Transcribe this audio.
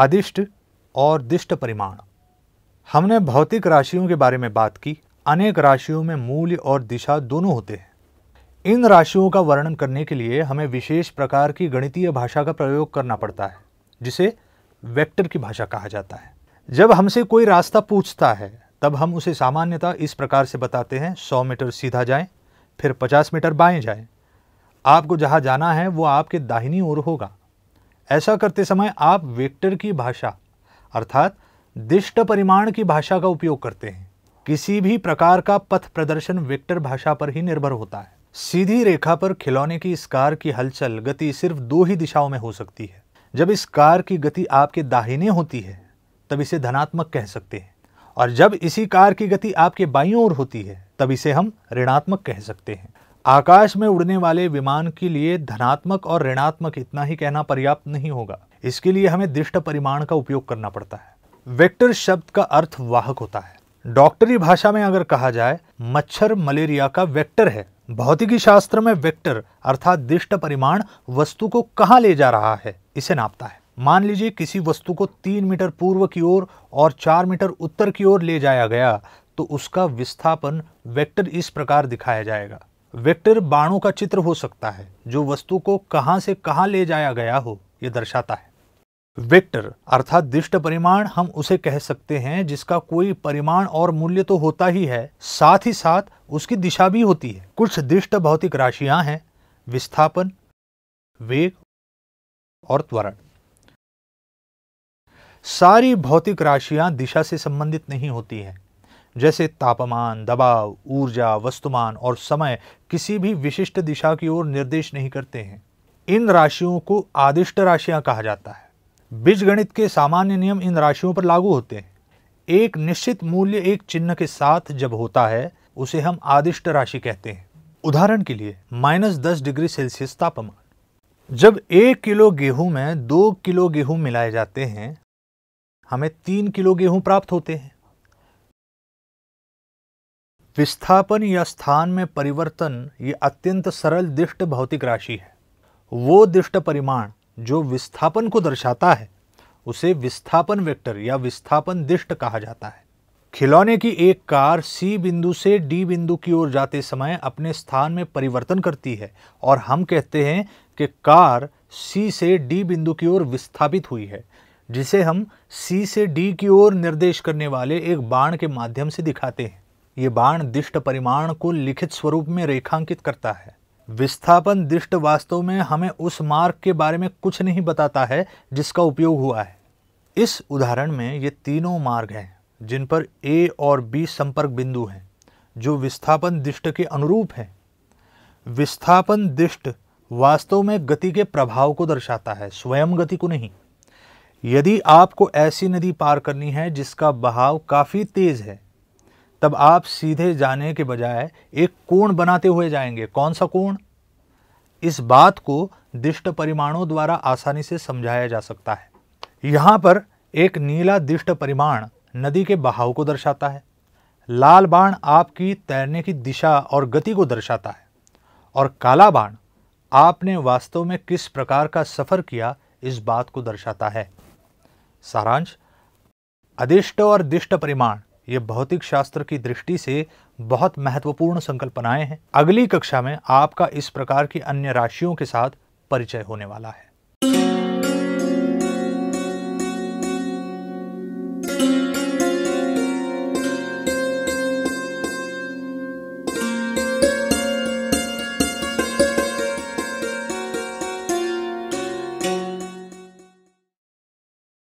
आदिष्ट और दिष्ट परिमाण हमने भौतिक राशियों के बारे में बात की अनेक राशियों में मूल्य और दिशा दोनों होते हैं इन राशियों का वर्णन करने के लिए हमें विशेष प्रकार की गणितीय भाषा का प्रयोग करना पड़ता है जिसे वेक्टर की भाषा कहा जाता है जब हमसे कोई रास्ता पूछता है तब हम उसे सामान्यतः इस प्रकार से बताते हैं 100 मीटर सीधा जाएं, फिर 50 मीटर बाएं जाएं। आपको जहाँ जाना है वो आपके दाहिनी ओर होगा ऐसा करते समय आप वेक्टर की भाषा अर्थात दिष्ट परिमाण की भाषा का उपयोग करते हैं किसी भी प्रकार का पथ प्रदर्शन वेक्टर भाषा पर ही निर्भर होता है सीधी रेखा पर खिलौने की इस कार की हलचल गति सिर्फ दो ही दिशाओं में हो सकती है जब इस कार की गति आपके दाहिने होती है तब इसे धनात्मक कह सकते हैं और जब इसी कार की गति आपके बाईं ओर होती है तब इसे हम ऋणात्मक कह सकते हैं आकाश में उड़ने वाले विमान के लिए धनात्मक और ऋणात्मक इतना ही कहना पर्याप्त नहीं होगा इसके लिए हमें दिष्ट परिमाण का उपयोग करना पड़ता है वेक्टर शब्द का अर्थ वाहक होता है डॉक्टरी भाषा में अगर कहा जाए मच्छर मलेरिया का वेक्टर है भौतिकी शास्त्र में वेक्टर अर्थात दिष्ट परिमाण वस्तु को कहाँ ले जा रहा है इसे नापता है मान लीजिए किसी वस्तु को तीन मीटर पूर्व की ओर और चार मीटर उत्तर की ओर ले जाया गया तो उसका विस्थापन वेक्टर इस प्रकार दिखाया जाएगा वेक्टर बाणों का चित्र हो सकता है जो वस्तु को कहां से कहां ले जाया गया हो यह दर्शाता है वेक्टर अर्थात दिष्ट परिमाण हम उसे कह सकते हैं जिसका कोई परिमाण और मूल्य तो होता ही है साथ ही साथ उसकी दिशा भी होती है कुछ दिष्ट भौतिक राशियां हैं विस्थापन वेग और त्वरण सारी भौतिक राशियां दिशा से संबंधित नहीं होती हैं जैसे तापमान दबाव ऊर्जा वस्तुमान और समय किसी भी विशिष्ट दिशा की ओर निर्देश नहीं करते हैं इन राशियों को आदिष्ट राशियां कहा जाता है बीजगणित के सामान्य नियम इन राशियों पर लागू होते हैं एक निश्चित मूल्य एक चिन्ह के साथ जब होता है उसे हम आदिष्ट राशि कहते हैं उदाहरण के लिए माइनस दस डिग्री सेल्सियस तापमान जब एक किलो गेहूं में दो किलो गेहूं मिलाए जाते हैं हमें तीन किलो गेहूं प्राप्त होते हैं विस्थापन या स्थान में परिवर्तन ये अत्यंत सरल दिष्ट भौतिक राशि है वो दिष्ट परिमाण जो विस्थापन को दर्शाता है उसे विस्थापन वेक्टर या विस्थापन दिष्ट कहा जाता है खिलौने की एक कार सी बिंदु से डी बिंदु की ओर जाते समय अपने स्थान में परिवर्तन करती है और हम कहते हैं कि कार सी से डी बिंदु की ओर विस्थापित हुई है जिसे हम सी से डी की ओर निर्देश करने वाले एक बाण के माध्यम से दिखाते हैं ये बाण दिष्ट परिमाण को लिखित स्वरूप में रेखांकित करता है विस्थापन दिष्ट वास्तव में हमें उस मार्ग के बारे में कुछ नहीं बताता है जिसका उपयोग हुआ है इस उदाहरण में ये तीनों मार्ग हैं जिन पर ए और बी संपर्क बिंदु हैं जो विस्थापन दिष्ट के अनुरूप हैं विस्थापन दिष्ट वास्तव में गति के प्रभाव को दर्शाता है स्वयं गति को नहीं यदि आपको ऐसी नदी पार करनी है जिसका बहाव काफ़ी तेज़ है तब आप सीधे जाने के बजाय एक कोण बनाते हुए जाएंगे कौन सा कोण इस बात को दिष्ट परिमाणों द्वारा आसानी से समझाया जा सकता है यहां पर एक नीला दिष्ट परिमाण नदी के बहाव को दर्शाता है लाल बाण आपकी तैरने की दिशा और गति को दर्शाता है और काला बाण आपने वास्तव में किस प्रकार का सफ़र किया इस बात को दर्शाता है सारांश अदिष्ट और दिष्ट परिमाण ये भौतिक शास्त्र की दृष्टि से बहुत महत्वपूर्ण संकल्पनाएं हैं अगली कक्षा में आपका इस प्रकार की अन्य राशियों के साथ परिचय होने वाला है